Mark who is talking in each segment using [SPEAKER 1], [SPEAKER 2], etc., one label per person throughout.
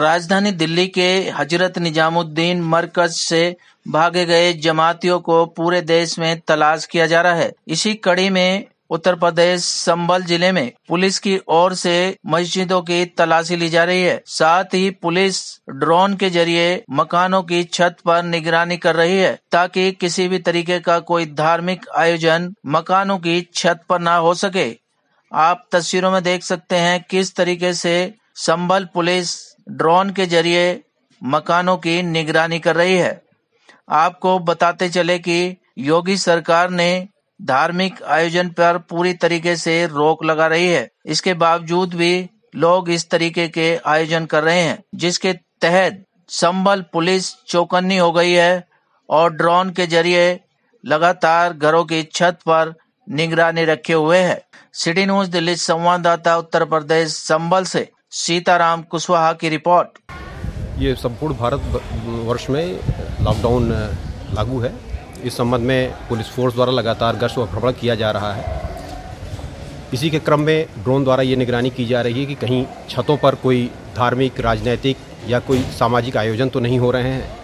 [SPEAKER 1] राजधानी दिल्ली के हजरत निजामुद्दीन मरकज से भागे गए जमातियों को पूरे देश में तलाश किया जा रहा है इसी कड़ी में उत्तर प्रदेश संबल जिले में पुलिस की ओर से मस्जिदों की तलाशी ली जा रही है साथ ही पुलिस ड्रोन के जरिए मकानों की छत पर निगरानी कर रही है ताकि किसी भी तरीके का कोई धार्मिक आयोजन मकानों की छत पर ना हो सके आप तस्वीरों में देख सकते हैं किस तरीके से संबल पुलिस ड्रोन के जरिए मकानों की निगरानी कर रही है आपको बताते चले कि योगी सरकार ने धार्मिक आयोजन पर पूरी तरीके से रोक लगा रही है इसके बावजूद भी लोग इस तरीके के आयोजन कर रहे हैं जिसके तहत संबल पुलिस चौकन्नी हो गई है और ड्रोन के जरिए लगातार घरों की छत पर निगरानी रखे हुए है सिटी न्यूज दिल्ली संवाददाता उत्तर प्रदेश संबल से सीताराम कुशवाहा की रिपोर्ट
[SPEAKER 2] ये संपूर्ण भारत वर्ष में लॉकडाउन लागू है इस संबंध में पुलिस फोर्स द्वारा लगातार गश्त व भ्रमण किया जा रहा है इसी के क्रम में ड्रोन द्वारा ये निगरानी की जा रही है कि कहीं छतों पर कोई धार्मिक राजनैतिक या कोई सामाजिक आयोजन तो नहीं हो रहे हैं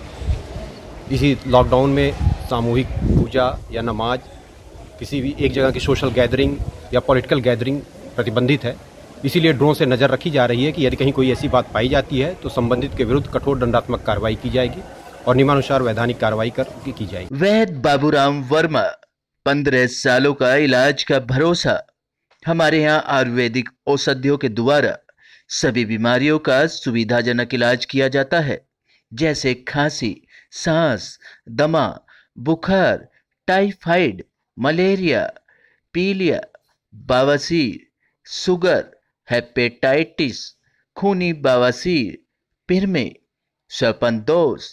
[SPEAKER 2] इसी लॉकडाउन में सामूहिक पूजा या नमाज किसी भी एक जगह की सोशल गैदरिंग या पॉलिटिकल गैदरिंग प्रतिबंधित है इसीलिए ड्रोन से नज़र रखी जा रही है कि यदि कहीं कोई ऐसी बात पाई जाती है तो संबंधित के विरुद्ध कठोर दंडात्मक कार्रवाई की जाएगी और नियमानुसार वैधानिक कार्रवाई कर की जाए वैध बाबूराम वर्मा पंद्रह सालों का इलाज का भरोसा हमारे
[SPEAKER 1] यहाँ आयुर्वेदिक औषधियों के द्वारा सभी बीमारियों का सुविधाजनक इलाज किया जाता है जैसे खांसी सांस दमा बुखार टाइफाइड मलेरिया पीलिया बवासीर सुगर हेपेटाइटिस खूनी बवासीर पिरमे स्वपन दोष